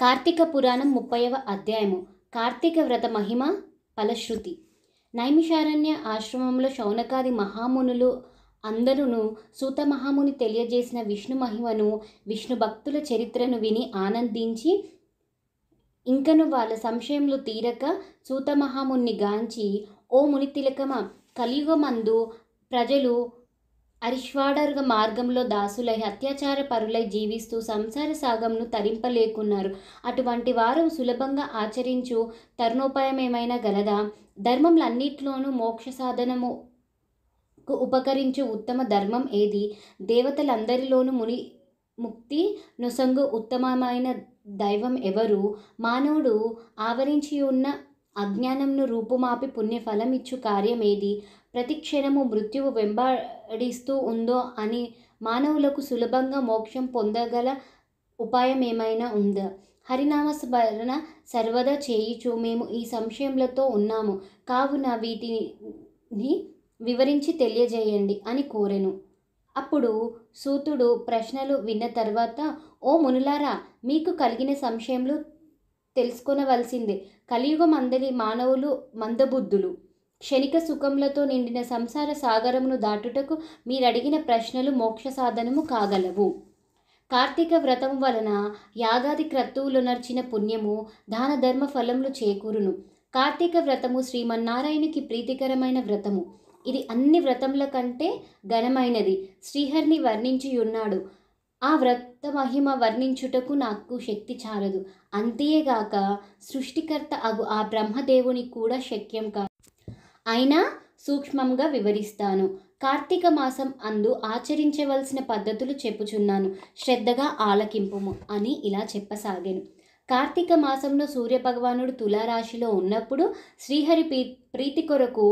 కార్తీక పురాణం ముప్పైవ అధ్యాయము కార్తీక వ్రత మహిమ ఫలశ్రుతి నైమిషారణ్య ఆశ్రమంలో శౌనకాది మహామునులు అందరూ సూత మహాముని తెలియజేసిన విష్ణు మహిమను విష్ణు భక్తుల చరిత్రను విని ఆనందించి ఇంకను వాళ్ళ సంశయములు తీరక సూత మహాముని గాంచి ఓ ముని తిలకమ కలియుగమందు ప్రజలు అరిష్వాడర్గ మార్గంలో దాసులై అత్యాచార పరులై జీవిస్తూ సంసార సాగంను తరింపలేకున్నారు అటువంటి వారు సులభంగా ఆచరించు తరుణోపాయం ఏమైనా గలదా ధర్మంలన్నిట్లోనూ మోక్ష సాధనము ఉపకరించు ఉత్తమ ధర్మం ఏది దేవతలందరిలోనూ ముని ముక్తి నొసంగు ఉత్తమమైన దైవం ఎవరు మానవుడు ఆవరించి ఉన్న అజ్ఞానంను రూపుమాపి పుణ్యఫలం ఇచ్చు కార్యమేది ప్రతి క్షణము మృత్యువు వెంబడిస్తూ ఉందో అని మానవులకు సులభంగా మోక్షం పొందగల ఉపాయం ఏమైనా ఉందా స్మరణ సర్వదా చేయిచు మేము ఈ సంశయంలతో ఉన్నాము కావున వీటిని వివరించి తెలియజేయండి అని కోరెను అప్పుడు సూతుడు ప్రశ్నలు విన్న తర్వాత ఓ మునులారా మీకు కలిగిన సంశయంలో తెలుసుకొనవలసిందే కలియుగం అందరి మానవులు మందబుద్ధులు క్షణిక సుఖములతో నిండిన సంసార సాగరమును దాటుటకు మీరడిగిన ప్రశ్నలు మోక్ష సాధనము కాగలవు కార్తీక వ్రతము వలన యాగాది నర్చిన పుణ్యము దాన ధర్మ ఫలములు చేకూరును కార్తీక వ్రతము శ్రీమన్నారాయణకి ప్రీతికరమైన వ్రతము ఇది అన్ని వ్రతముల కంటే ఘనమైనది శ్రీహరిని వర్ణించియున్నాడు ఆ వ్రత మహిమ వర్ణించుటకు నాకు శక్తి చాలదు అంతేగాక సృష్టికర్త అగు ఆ బ్రహ్మదేవుని కూడా శక్యం కాదు అయినా సూక్ష్మంగా వివరిస్తాను కార్తీక మాసం అందు ఆచరించవలసిన పద్ధతులు చెప్పుచున్నాను శ్రద్ధగా ఆలకింపుము అని ఇలా చెప్పసాగాను కార్తీక మాసంలో సూర్యభగవానుడు తులారాశిలో ఉన్నప్పుడు శ్రీహరి ప్రీ ప్రీతి కొరకు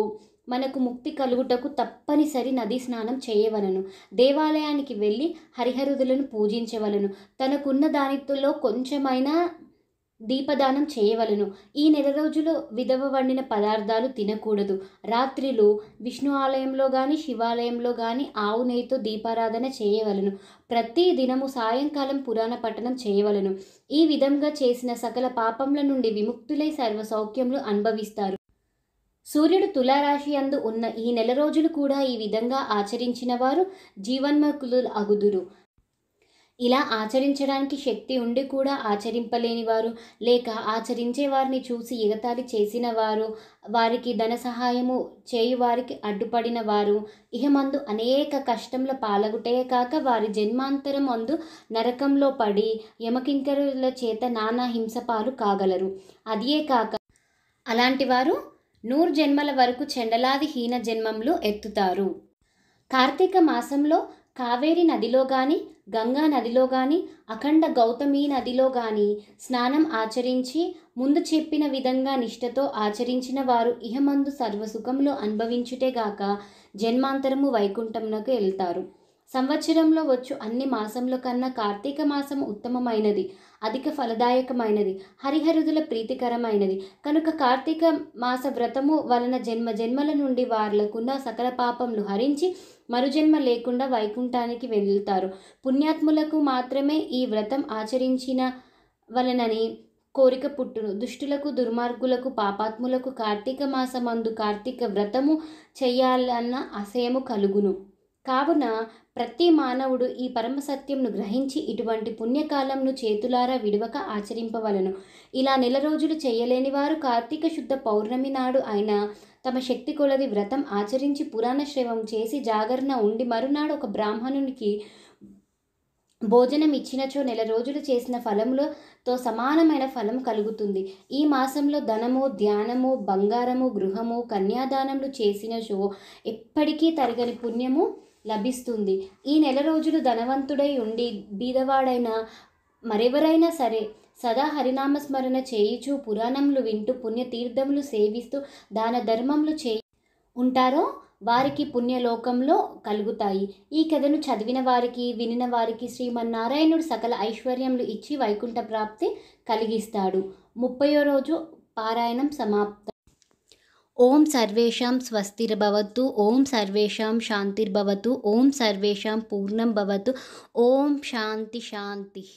మనకు ముక్తి కలుగుటకు తప్పనిసరి నది స్నానం చేయవలను దేవాలయానికి వెళ్ళి హరిహరుదులను పూజించవలను తనకున్న దానితో కొంచెమైనా దీపదానం చేయవలను ఈ నెల రోజులు విధవ వండిన పదార్థాలు తినకూడదు రాత్రిలో విష్ణు ఆలయంలో కానీ శివాలయంలో కానీ ఆవు నెయ్యితో దీపారాధన చేయవలను ప్రతి దినము సాయంకాలం పురాణ పఠనం చేయవలను ఈ విధంగా చేసిన సకల పాపంల నుండి విముక్తులై సర్వ సౌఖ్యములు అనుభవిస్తారు సూర్యుడు తులారాశి అందు ఉన్న ఈ నెల రోజులు కూడా ఈ విధంగా ఆచరించిన వారు జీవన్మకులు అగుదురు ఇలా ఆచరించడానికి శక్తి ఉండి కూడా ఆచరింపలేని వారు లేక ఆచరించే వారిని చూసి ఎగతాళి చేసిన వారు వారికి ధన సహాయము చేయు వారికి అడ్డుపడిన వారు ఇహమందు అనేక కష్టంలో పాలగుటే కాక వారి జన్మాంతరం అందు నరకంలో పడి యమకింకరుల చేత నానా హింసపాలు కాగలరు అదియే కాక అలాంటి వారు నూరు జన్మల వరకు చెండలాది హీన జన్మంలో ఎత్తుతారు కార్తీక మాసంలో కావేరి నదిలో కానీ గంగా నదిలో కానీ అఖండ గౌతమి నదిలో కానీ స్నానం ఆచరించి ముందు చెప్పిన విధంగా నిష్ఠతో ఆచరించిన వారు ఇహమందు సర్వసుఖములు అనుభవించుటేగాక జన్మాంతరము వైకుంఠంలోకి వెళ్తారు సంవత్సరంలో వచ్చు అన్ని మాసంలో కన్నా కార్తీక మాసం ఉత్తమమైనది అధిక ఫలదాయకమైనది హరిహరుదుల ప్రీతికరమైనది కనుక కార్తీక మాస వ్రతము వలన జన్మ జన్మల నుండి వారులకున్న సకల పాపములు హరించి మరుజన్మ లేకుండా వైకుంఠానికి వెళ్తారు పుణ్యాత్ములకు మాత్రమే ఈ వ్రతం ఆచరించిన వలనని కోరిక పుట్టును దుష్టులకు దుర్మార్గులకు పాపాత్ములకు కార్తీక మాసమందు కార్తీక వ్రతము చేయాలన్న అసయము కలుగును కావున ప్రతి మానవుడు ఈ పరమసత్యంను గ్రహించి ఇటువంటి పుణ్యకాలంను చేతులారా విడవక ఆచరింపవలను ఇలా నెల రోజులు చేయలేని వారు కార్తీక శుద్ధ పౌర్ణమి నాడు అయిన తమ శక్తి కొలది వ్రతం ఆచరించి పురాణ శ్రవం చేసి జాగరణ ఉండి మరునాడు ఒక బ్రాహ్మణునికి భోజనం ఇచ్చినచో నెల రోజులు చేసిన ఫలములతో సమానమైన ఫలం కలుగుతుంది ఈ మాసంలో ధనము ధ్యానము బంగారము గృహము కన్యాదానములు చేసినచో ఎప్పటికీ తరగని పుణ్యము లభిస్తుంది ఈ నెల రోజులు ధనవంతుడై ఉండి బీదవాడైన మరెవరైనా సరే సదా హరినామస్మరణ చేయిచు పురాణములు వింటూ పుణ్యతీర్థములు సేవిస్తూ దాన ధర్మములు చేయి ఉంటారో వారికి పుణ్యలోకంలో కలుగుతాయి ఈ కథను చదివిన వారికి వినిన వారికి శ్రీమన్నారాయణుడు సకల ఐశ్వర్యములు ఇచ్చి వైకుంఠ ప్రాప్తి కలిగిస్తాడు ముప్పయో రోజు పారాయణం సమాప్తం ॐ सर्वेषां स्वस्तिर्भवतु ॐ सर्वेषां शान्तिर्भवतु ॐ सर्वेषां पूर्णं भवतु ॐ शान्तिः